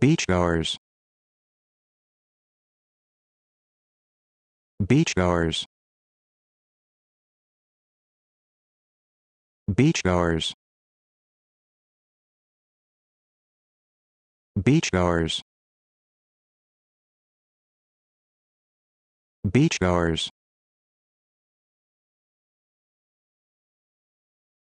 Beachgoers. Beachgoers. Beachgoers. Beachgoers. Beachgoers.